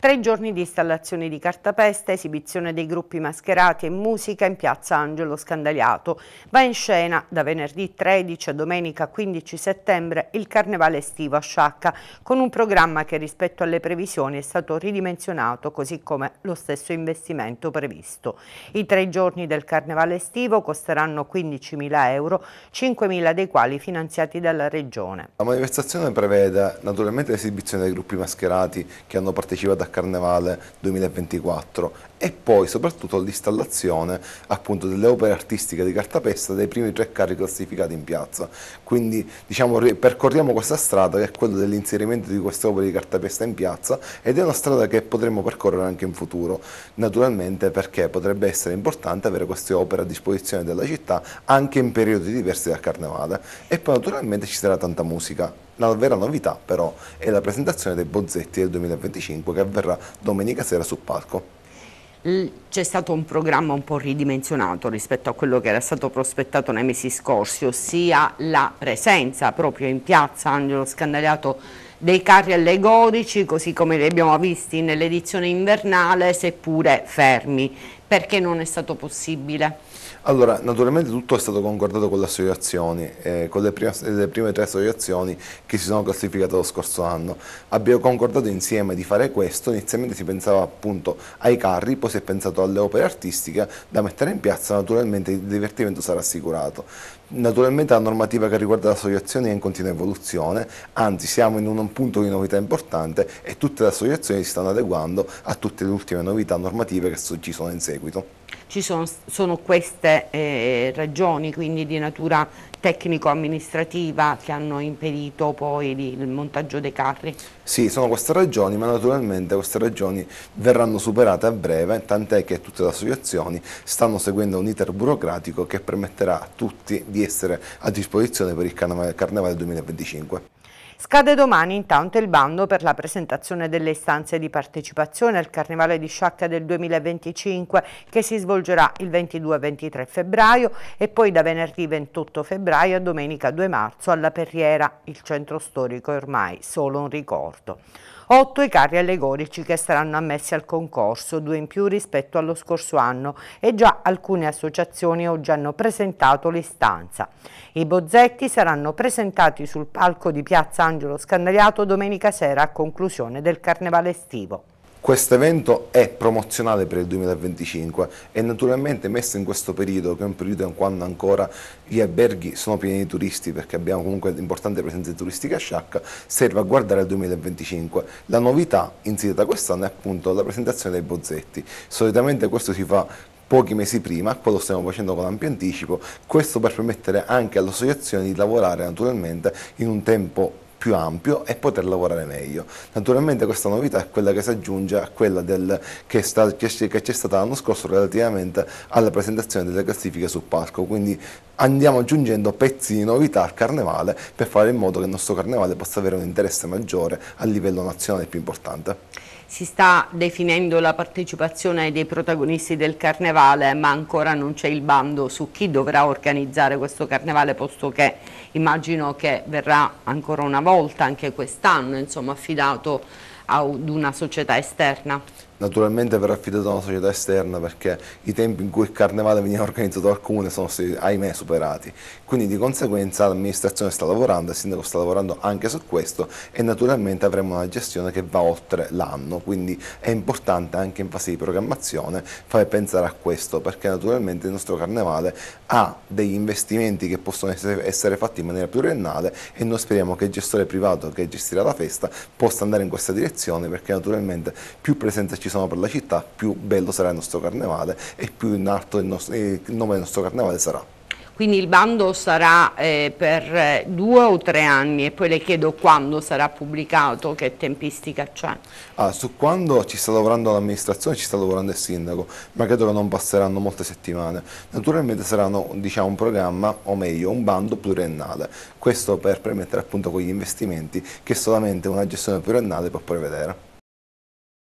Tre giorni di installazione di cartapesta, esibizione dei gruppi mascherati e musica in piazza Angelo Scandagliato. Va in scena da venerdì 13 a domenica 15 settembre il carnevale estivo a Sciacca con un programma che rispetto alle previsioni è stato ridimensionato così come lo stesso investimento previsto. I tre giorni del carnevale estivo costeranno 15.000 euro, 5.000 dei quali finanziati dalla Regione. La manifestazione prevede naturalmente l'esibizione dei gruppi mascherati che hanno partecipato a Carnevale 2024 e poi soprattutto all'installazione appunto delle opere artistiche di Cartapesta dei primi tre carri classificati in piazza. Quindi diciamo percorriamo questa strada che è quella dell'inserimento di queste opere di Cartapesta in piazza ed è una strada che potremmo percorrere anche in futuro, naturalmente perché potrebbe essere importante avere queste opere a disposizione della città anche in periodi diversi dal carnevale e poi naturalmente ci sarà tanta musica. La vera novità però è la presentazione dei Bozzetti del 2025 che avverrà domenica sera su palco. C'è stato un programma un po' ridimensionato rispetto a quello che era stato prospettato nei mesi scorsi, ossia la presenza proprio in piazza Angelo Scandagliato dei carri allegorici, così come li abbiamo visti nell'edizione invernale, seppure fermi perché non è stato possibile? Allora, naturalmente tutto è stato concordato con le associazioni, eh, con le prime, le prime, tre associazioni che si sono classificate lo scorso anno. Abbiamo concordato insieme di fare questo, inizialmente si pensava appunto ai carri, poi si è pensato alle opere artistiche da mettere in piazza, naturalmente il divertimento sarà assicurato. Naturalmente la normativa che riguarda le associazioni è in continua evoluzione, anzi siamo in un punto di novità importante e tutte le associazioni si stanno adeguando a tutte le ultime novità normative che ci sono in seguito seguito. Ci sono, sono queste eh, ragioni quindi di natura tecnico-amministrativa che hanno impedito poi il montaggio dei carri? Sì, sono queste ragioni, ma naturalmente queste ragioni verranno superate a breve, tant'è che tutte le associazioni stanno seguendo un iter burocratico che permetterà a tutti di essere a disposizione per il Carnevale 2025. Scade domani intanto il bando per la presentazione delle istanze di partecipazione al Carnevale di Sciacca del 2025 che si svolgerà il 22-23 febbraio e poi da venerdì 28 febbraio a domenica 2 marzo alla Perriera, il centro storico è ormai solo un ricordo otto i carri allegorici che saranno ammessi al concorso, due in più rispetto allo scorso anno e già alcune associazioni oggi hanno presentato l'istanza. I bozzetti saranno presentati sul palco di Piazza Angelo Scandagliato domenica sera a conclusione del carnevale estivo. Questo evento è promozionale per il 2025 e naturalmente messo in questo periodo, che è un periodo in quando ancora gli alberghi sono pieni di turisti perché abbiamo comunque un'importante presenza turistica a Sciacca, serve a guardare il 2025. La novità inserita quest'anno è appunto la presentazione dei bozzetti. Solitamente questo si fa pochi mesi prima, poi lo stiamo facendo con ampio anticipo, questo per permettere anche all'associazione di lavorare naturalmente in un tempo più ampio e poter lavorare meglio. Naturalmente questa novità è quella che si aggiunge a quella del, che, sta, che, che c'è stata l'anno scorso relativamente alla presentazione delle classifiche sul palco, quindi andiamo aggiungendo pezzi di novità al carnevale per fare in modo che il nostro carnevale possa avere un interesse maggiore a livello nazionale più importante si sta definendo la partecipazione dei protagonisti del carnevale ma ancora non c'è il bando su chi dovrà organizzare questo carnevale posto che immagino che verrà ancora una volta anche quest'anno affidato ad una società esterna? Naturalmente verrà affidata a una società esterna perché i tempi in cui il carnevale veniva organizzato dal comune sono stati, ahimè, superati. Quindi di conseguenza l'amministrazione sta lavorando, il sindaco sta lavorando anche su questo e naturalmente avremo una gestione che va oltre l'anno. Quindi è importante anche in fase di programmazione fare pensare a questo perché naturalmente il nostro carnevale ha degli investimenti che possono essere, essere fatti in maniera pluriennale e noi speriamo che il gestore privato che gestirà la festa possa andare in questa direzione situazione perché naturalmente più presenze ci sono per la città più bello sarà il nostro carnevale e più in alto il, nostro, eh, il nome del nostro carnevale sarà quindi il bando sarà eh, per eh, due o tre anni e poi le chiedo quando sarà pubblicato, che tempistica c'è. Ah, su quando ci sta lavorando l'amministrazione, ci sta lavorando il sindaco, ma credo che non passeranno molte settimane. Naturalmente saranno diciamo, un programma, o meglio un bando pluriennale, questo per permettere appunto quegli investimenti che solamente una gestione pluriennale può prevedere.